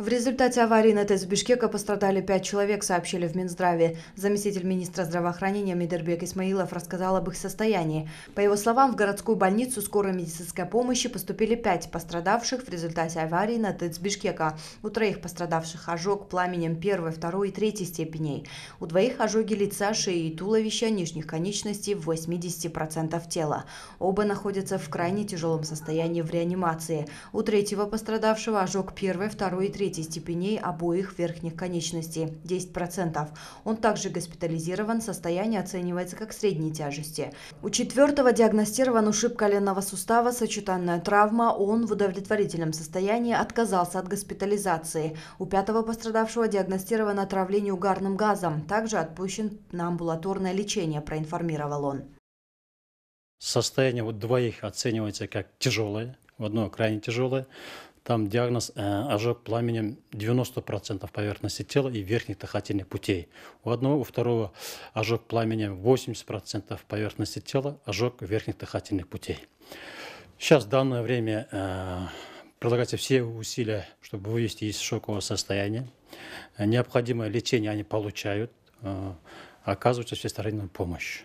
В результате аварии на ТЭС Бишкека пострадали пять человек, сообщили в Минздраве. Заместитель министра здравоохранения Мидербек Исмаилов рассказал об их состоянии. По его словам, в городскую больницу скорой медицинской помощи поступили пять пострадавших в результате аварии на ТЭЦ Бишкека. У троих пострадавших ожог пламенем первой, второй и третьей степеней. У двоих ожоги лица, шеи и туловища, нижних конечностей в 80% тела. Оба находятся в крайне тяжелом состоянии в реанимации. У третьего пострадавшего ожог первой, второй и третьей третьей степеней обоих верхних конечностей – 10%. Он также госпитализирован, состояние оценивается как средней тяжести. У четвертого диагностирован ушиб коленного сустава, сочетанная травма, он в удовлетворительном состоянии отказался от госпитализации. У пятого пострадавшего диагностировано отравление угарным газом, также отпущен на амбулаторное лечение, проинформировал он. Состояние вот двоих оценивается как тяжелое, в одного крайне тяжелое, там диагноз э, ожог пламенем 90% поверхности тела и верхних дыхательных путей. У одного, у второго ожог пламенем 80% поверхности тела, ожог верхних дыхательных путей. Сейчас в данное время э, прилагаются все усилия, чтобы вывести из шокового состояния. Необходимое лечение они получают, э, оказывается всестороннюю помощь.